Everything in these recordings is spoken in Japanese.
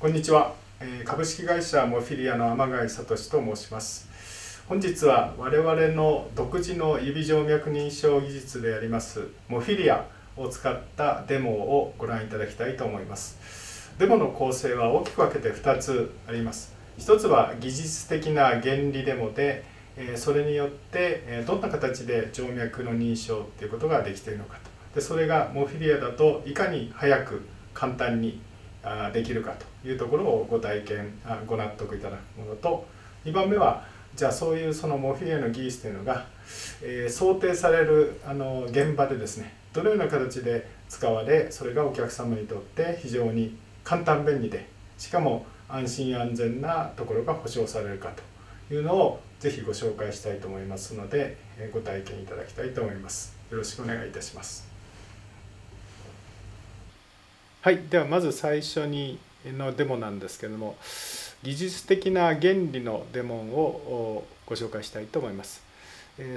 こんにちは株式会社モフィリアの天貝聡と申します本日は我々の独自の指静脈認証技術でありますモフィリアを使ったデモをご覧いただきたいと思いますデモの構成は大きく分けて2つあります一つは技術的な原理デモでそれによってどんな形で静脈の認証っていうことができているのかとでそれがモフィリアだといかに早く簡単にできるかというところをご体験ご納得いただくものと2番目はじゃあそういうそのモフィリアの技術というのが、え想定されるあの現場でですねどのような形で使われそれがお客様にとって非常に簡単便利でしかも安心安全なところが保証されるかというのをぜひご紹介したいと思いますのでご体験いただきたいと思いますよろしくお願いいたしますはいではまず最初にのデモなんですけれども技術的な原理のデモをご紹介したいと思います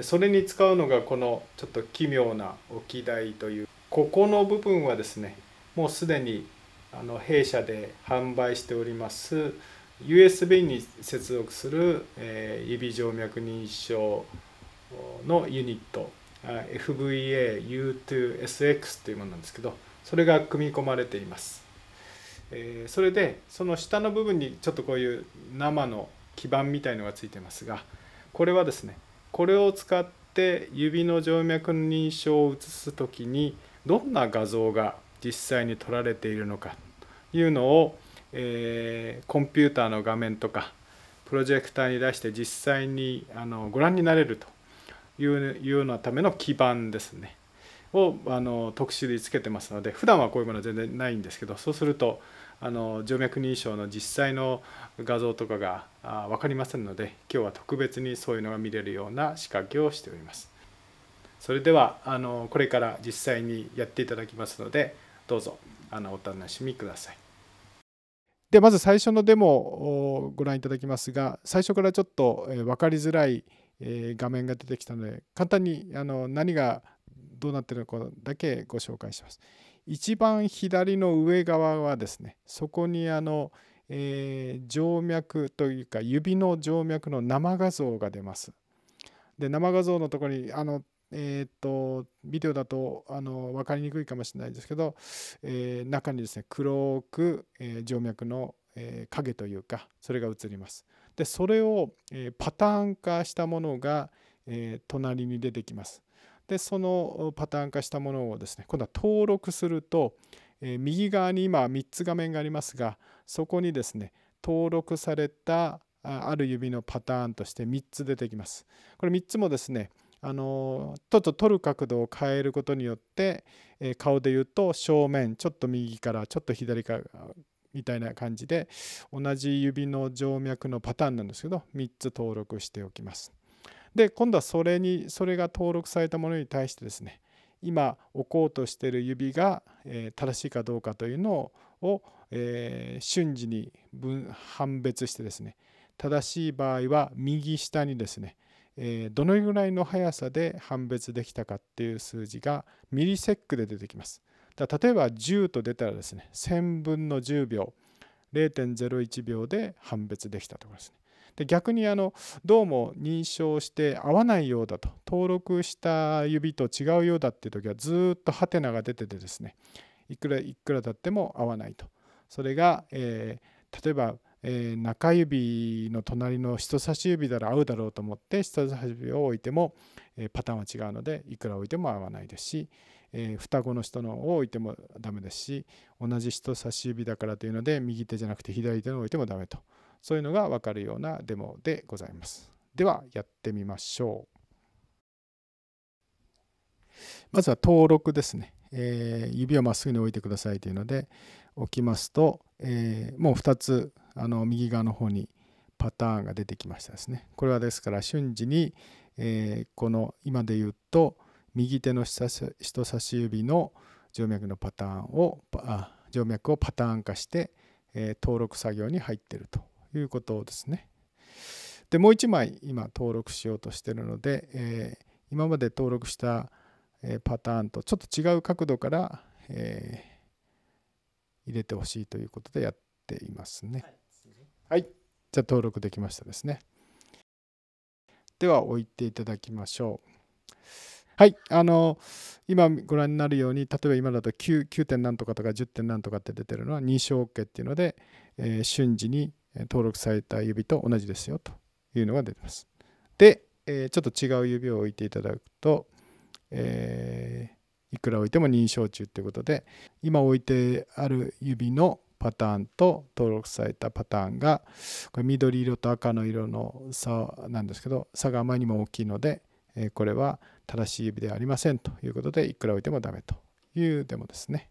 それに使うのがこのちょっと奇妙な置き台というここの部分はですねもうすでにあの弊社で販売しております USB に接続する、えー、指静脈認証のユニット FVAU2SX というものなんですけどそれが組み込まれています、えー、それでその下の部分にちょっとこういう生の基板みたいのがついてますがこれはですねこれを使って指の静脈認証を写す時にどんな画像が実際に撮られているのかというのをえー、コンピューターの画面とかプロジェクターに出して実際にあのご覧になれるというようなための基板ですねをあの特殊でつけてますので普段はこういうものは全然ないんですけどそうするとあの静脈認証の実際の画像とかが分かりませんので今日は特別にそういうのが見れるような仕掛けをしております。それではあのこれから実際にやっていただきますのでどうぞあのお楽しみください。でまず最初のデモをご覧いただきますが最初からちょっと分かりづらい画面が出てきたので簡単にあの何がどうなってるのかだけご紹介します。一番左の上側はですねそこにあの、えー、静脈というか指の静脈の生画像が出ます。で生画像のところにあのえー、っとビデオだとあの分かりにくいかもしれないですけど、えー、中にですね黒く、えー、静脈の、えー、影というかそれが映ります。でそれを、えー、パターン化したものが、えー、隣に出てきます。でそのパターン化したものをですね今度は登録すると、えー、右側に今3つ画面がありますがそこにですね登録されたある指のパターンとして3つ出てきます。これ3つもですねあのちょっと撮る角度を変えることによって、えー、顔で言うと正面ちょっと右からちょっと左からみたいな感じで同じ指の静脈のパターンなんですけど3つ登録しておきます。で今度はそれにそれが登録されたものに対してですね今置こうとしてる指が、えー、正しいかどうかというのを、えー、瞬時に分判別してですね正しい場合は右下にですねえどのぐらいの速さで判別できたかっていう数字がミリセックで出てきます。だ例えば10と出たらですね1000分の10秒0.01秒で判別できたところですね。で逆にあのどうも認証して合わないようだと登録した指と違うようだっていう時はずっとハテナが出ててですねいくらいくらだっても合わないとそれが、えー、例えばえー、中指の隣の人差し指なら合うだろうと思って人差し指を置いても、えー、パターンは違うのでいくら置いても合わないですし、えー、双子の人のを置いてもダメですし同じ人差し指だからというので右手じゃなくて左手の置いてもダメとそういうのが分かるようなデモでございます。ではやってみましょう。まずは登録ですね。え指をまっすぐに置いてくださいというので置きますと、えもう2つあの右側の方にパターンが出てきましたですね。これはですから瞬時に、えー、この今で言うと右手の人差し指の静脈のパターンをあ静脈をパターン化して、えー、登録作業に入ってるということですね。でもう1枚今登録しようとしてるので、えー、今まで登録した、えパターンとちょっと違う角度から、え入れてほしいということでやっていますね。はいはい。じゃあ登録できましたですね。では置いていただきましょう。はい、あの今ご覧になるように例えば今だと 9, 9点何とかとか10点何とかって出てるのは認証 OK っていうので、えー、瞬時に登録された指と同じですよというのが出てます。で、えー、ちょっと違う指を置いていただくと、えー、いくら置いても認証中ということで今置いてある指のパターンと登録されたパターンがこれ緑色と赤の色の差なんですけど差があまりにも大きいのでこれは正しい指ではありませんということでいくら置いてもダメというデモですね。